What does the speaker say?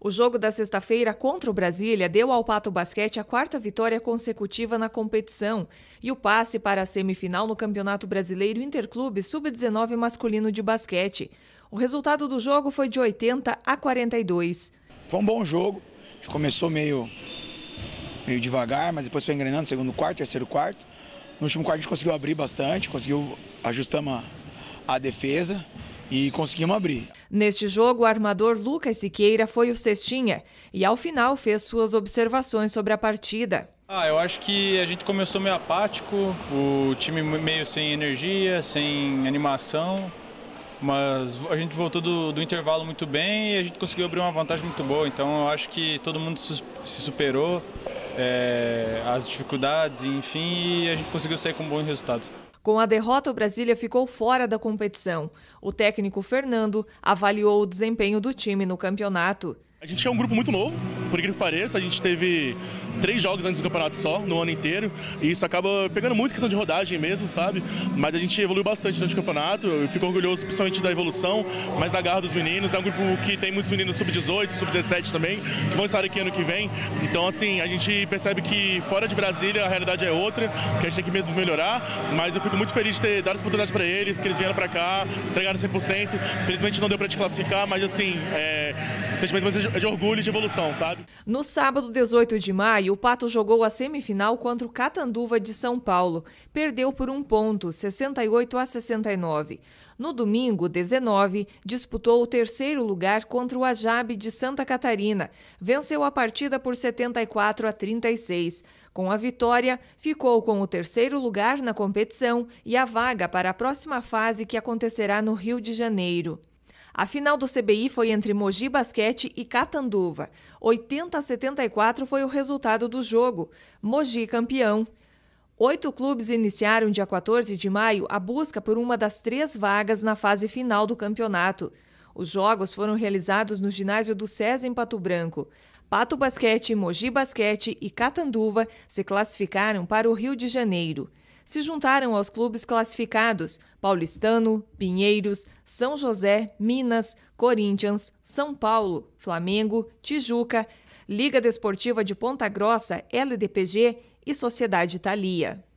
O jogo da sexta-feira contra o Brasília deu ao Pato Basquete a quarta vitória consecutiva na competição e o passe para a semifinal no Campeonato Brasileiro Interclube Sub-19 masculino de basquete. O resultado do jogo foi de 80 a 42. Foi um bom jogo. A gente começou meio, meio devagar, mas depois foi engrenando segundo quarto, terceiro quarto. No último quarto a gente conseguiu abrir bastante, conseguiu ajustamos a, a defesa e conseguimos abrir. Neste jogo, o armador Lucas Siqueira foi o cestinha e, ao final, fez suas observações sobre a partida. Ah, eu acho que a gente começou meio apático, o time meio sem energia, sem animação, mas a gente voltou do, do intervalo muito bem e a gente conseguiu abrir uma vantagem muito boa. Então eu acho que todo mundo se superou é, as dificuldades, enfim, e a gente conseguiu sair com um bom resultado. Com a derrota, o Brasília ficou fora da competição. O técnico Fernando avaliou o desempenho do time no campeonato. A gente é um grupo muito novo, por incrível que pareça. A gente teve três jogos antes do campeonato só, no ano inteiro. E isso acaba pegando muito questão de rodagem mesmo, sabe? Mas a gente evoluiu bastante durante o campeonato. Eu fico orgulhoso principalmente da evolução, mas da garra dos meninos. É um grupo que tem muitos meninos sub-18, sub-17 também, que vão estar aqui ano que vem. Então, assim, a gente percebe que fora de Brasília a realidade é outra, que a gente tem que mesmo melhorar. Mas eu fico muito feliz de ter dado as oportunidades para eles, que eles vieram para cá, entregaram 100%. Felizmente não deu para te classificar, mas, assim, é... o sentimento vai ser de, de orgulho e de evolução, sabe? No sábado, 18 de maio, o Pato jogou a semifinal contra o Catanduva de São Paulo. Perdeu por um ponto, 68 a 69. No domingo, 19, disputou o terceiro lugar contra o Ajabe de Santa Catarina. Venceu a partida por 74 a 36. Com a vitória, ficou com o terceiro lugar na competição e a vaga para a próxima fase que acontecerá no Rio de Janeiro. A final do CBI foi entre Mogi Basquete e Catanduva. 80 a 74 foi o resultado do jogo. Mogi campeão. Oito clubes iniciaram, dia 14 de maio, a busca por uma das três vagas na fase final do campeonato. Os jogos foram realizados no ginásio do SESI em Pato Branco. Pato Basquete, Mogi Basquete e Catanduva se classificaram para o Rio de Janeiro se juntaram aos clubes classificados: Paulistano, Pinheiros, São José, Minas, Corinthians, São Paulo, Flamengo, Tijuca, Liga Desportiva de Ponta Grossa, LDPG e Sociedade Italia.